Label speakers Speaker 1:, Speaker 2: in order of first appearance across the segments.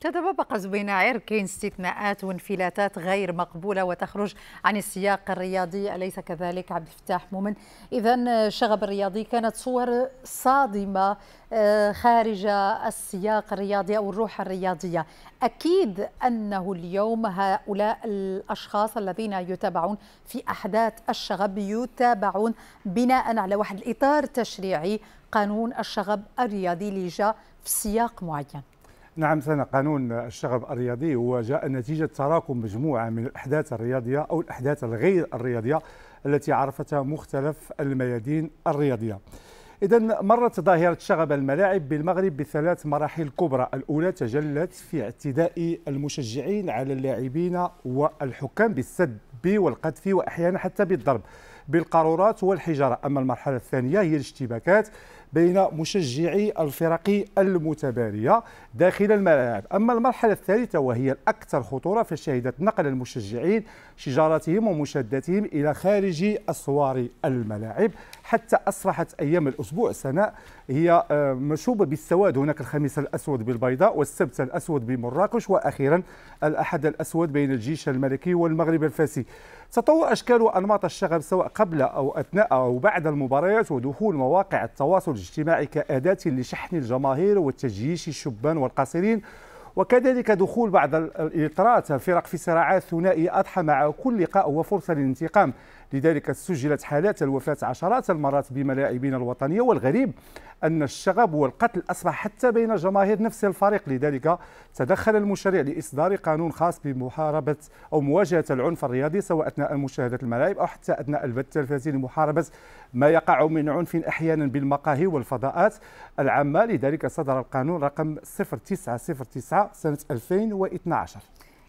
Speaker 1: تتطابق عير كاين استثناءات وانفلاتات غير مقبوله وتخرج عن السياق الرياضي اليس كذلك عبد الفتاح مؤمن اذا الشغب آه، الرياضي كانت صور صادمه آه، خارج السياق الرياضي او الروح الرياضيه اكيد انه اليوم هؤلاء الاشخاص الذين يتابعون في احداث الشغب يتابعون بناء على واحد الاطار تشريعي قانون الشغب الرياضي اللي جاء في سياق معين
Speaker 2: نعم سنة قانون الشغب الرياضي هو جاء نتيجة تراكم مجموعة من الأحداث الرياضية أو الأحداث الغير الرياضية التي عرفتها مختلف الميادين الرياضية إذا مرت ظاهرة شغب الملاعب بالمغرب بثلاث مراحل كبرى، الأولى تجلت في اعتداء المشجعين على اللاعبين والحكام بالسب والقذف وأحيانا حتى بالضرب. بالقارورات والحجاره اما المرحله الثانيه هي الاشتباكات بين مشجعي الفرق المتبارية داخل الملاعب أما المرحلة الثالثة وهي الأكثر خطورة فشهدت نقل المشجعين شجارتهم ومشدتهم إلى خارج أسوار الملاعب حتى أصبحت أيام الأسبوع سناء هي آه، مشوبة بالسواد هناك الخميس الأسود بالبيضاء والسبت الأسود بمراكش وأخيرا الأحد الأسود بين الجيش الملكي والمغرب الفاسي تطور أشكال وأنماط الشغب سواء قبل أو أثناء أو بعد المباريات ودخول مواقع التواصل الاجتماعي كأداة لشحن الجماهير وتجييش الشبان والقاصرين وكذلك دخول بعض الإطرات فرق في صراعات ثنائية أضحى مع كل لقاء وفرصة للانتقام لذلك سجلت حالات الوفاة عشرات المرات بملاعبنا الوطنية والغريب أن الشغب والقتل أصبح حتى بين جماهير نفس الفريق لذلك تدخل المشرع لإصدار قانون خاص بمحاربة أو مواجهة العنف الرياضي سواء أثناء مشاهدة الملاعب أو حتى أثناء البث التلفزيوني لمحاربة ما يقع من عنف أحيانا بالمقاهي والفضاءات العامة لذلك صدر القانون رقم 0909 سنة 2012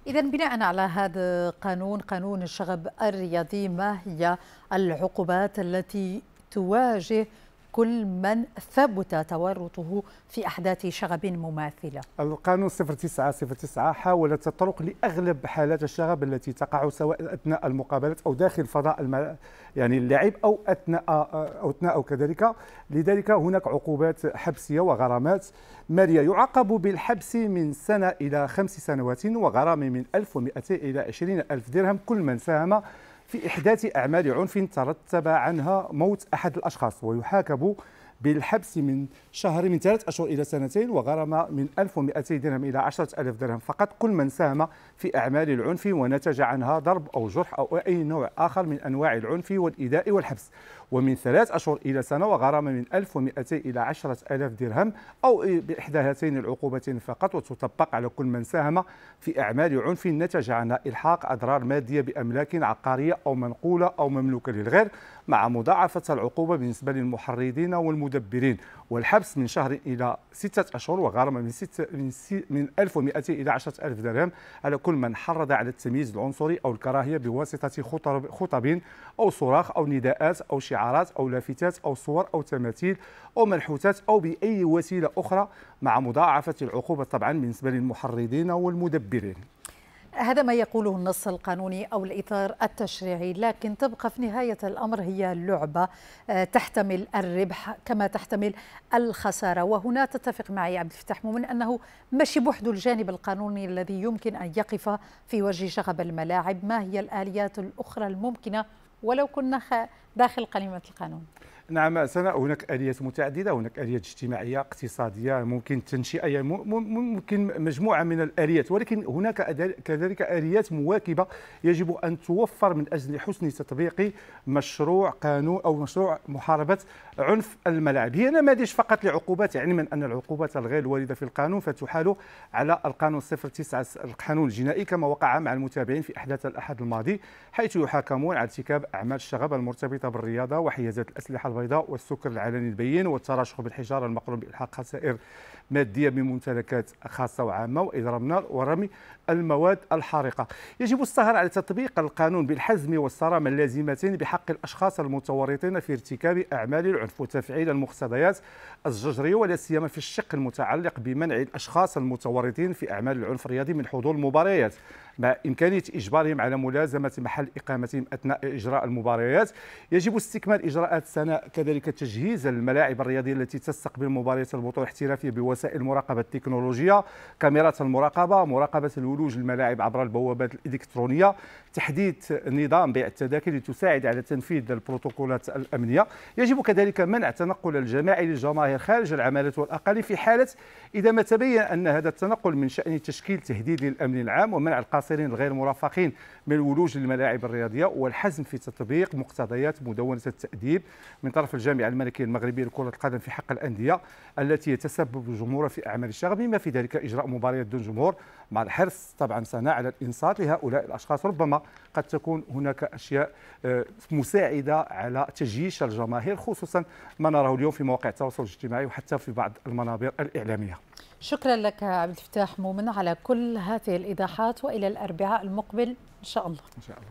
Speaker 1: إذا بناء على هذا القانون قانون الشغب الرياضي ما هي العقوبات التي تواجه كل من ثبت تورطه في أحداث شغب مماثلة
Speaker 2: القانون 0909 حاول التطرق لأغلب حالات الشغب التي تقع سواء أثناء المقابلات أو داخل فضاء الم... يعني اللعب أو أثناء أو أثناء كذلك لذلك هناك عقوبات حبسية وغرامات مالية يعاقب بالحبس من سنة إلى خمس سنوات وغرامة من 1200 إلى 20000 درهم كل من ساهم في إحداث أعمال عنف ترتب عنها موت أحد الأشخاص ويحاكب بالحبس من شهر من ثلاث أشهر إلى سنتين وغرامة من 1200 درهم إلى 10000 درهم فقط كل من ساهم في أعمال العنف ونتج عنها ضرب أو جرح أو أي نوع آخر من أنواع العنف والإيذاء والحبس ومن ثلاث أشهر إلى سنة وغرامة من 1200 إلى 10000 درهم أو بإحدى هاتين العقوبتين فقط وتطبق على كل من ساهم في أعمال عنف نتج عنها إلحاق أضرار مادية بأملاك عقارية أو منقولة أو مملوكة للغير مع مضاعفة العقوبة بالنسبة للمحرضين والمدبرين والحبس من شهر إلى ستة أشهر وغرامة من ست من, سي من 1200 إلى 10000 درهم على كل من حرض على التمييز العنصري أو الكراهية بواسطة خطب خطب أو صراخ أو نداءات أو شعارات شعارات أو لافتات أو صور أو تماثيل أو منحوتات أو بأي وسيلة أخرى مع مضاعفة العقوبة طبعا بالنسبة للمحرضين والمدبرين
Speaker 1: هذا ما يقوله النص القانوني او الاطار التشريعي، لكن تبقى في نهايه الامر هي لعبه آه، تحتمل الربح كما تحتمل الخساره، وهنا تتفق معي عبد الفتاح مؤمن انه ماشي بوحده الجانب القانوني الذي يمكن ان يقف في وجه شغب الملاعب، ما هي الاليات الاخرى الممكنه ولو كنا داخل قليمة القانون
Speaker 2: نعم سناء هناك اليات متعدده هناك اليات اجتماعيه اقتصاديه ممكن تنشئه ممكن مجموعه من الاليات ولكن هناك كذلك اليات مواكبه يجب ان توفر من اجل حسن تطبيق مشروع قانون او مشروع محاربه عنف الملاعب هي نماذج فقط لعقوبات علما يعني ان العقوبات الغير الوارده في القانون فتحال على القانون 09 القانون الجنائي كما وقع مع المتابعين في احداث الاحد الماضي حيث يحاكمون على ارتكاب اعمال الشغب المرتبطه الخطاب الرياضه وحيازات الاسلحه البيضاء والسكر العلني البين والتراشق بالحجاره المقرون بالحاق خسائر ماديه بممتلكات خاصه وعامه واضراب النار ورمي المواد الحارقه يجب السهر على تطبيق القانون بالحزم والصرامه اللازمتين بحق الاشخاص المتورطين في ارتكاب اعمال العنف وتفعيل المقتضيات الججريه ولا سيما في الشق المتعلق بمنع الاشخاص المتورطين في اعمال العنف الرياضي من حضور المباريات مع إمكانية إجبارهم على ملازمة محل إقامتهم أثناء إجراء المباريات يجب استكمال إجراءات سناء كذلك تجهيز الملاعب الرياضية التي تستقبل مباريات البطولة الاحترافية بوسائل مراقبه التكنولوجيا كاميرات المراقبة مراقبة الولوج الملاعب عبر البوابات الإلكترونية تحديث نظام بيع التذاكر لتساعد على تنفيذ البروتوكولات الأمنية يجب كذلك منع التنقل الجماعي للجماهير خارج العمالة والأقاليم في حالة إذا ما تبين أن هذا التنقل من شأن تشكيل تهديد للأمن العام ومنع القاصر المقصرين الغير مرافقين من ولوج الملاعب الرياضيه والحزم في تطبيق مقتضيات مدونه التاديب من طرف الجامعه الملكيه المغربيه لكره القدم في حق الانديه التي يتسبب الجمهور في اعمال الشغب بما في ذلك اجراء مباريات دون جمهور مع الحرص طبعا سنه على الانصات لهؤلاء الاشخاص ربما قد تكون هناك أشياء آه، مساعدة على تجيش الجماهير خصوصا ما نراه اليوم في مواقع التواصل الاجتماعي وحتى في بعض المنابر الإعلامية
Speaker 1: شكرا لك عبد الفتاح مؤمن على كل هذه الإيضاحات وإلى الأربعاء المقبل إن شاء الله,
Speaker 2: إن شاء الله.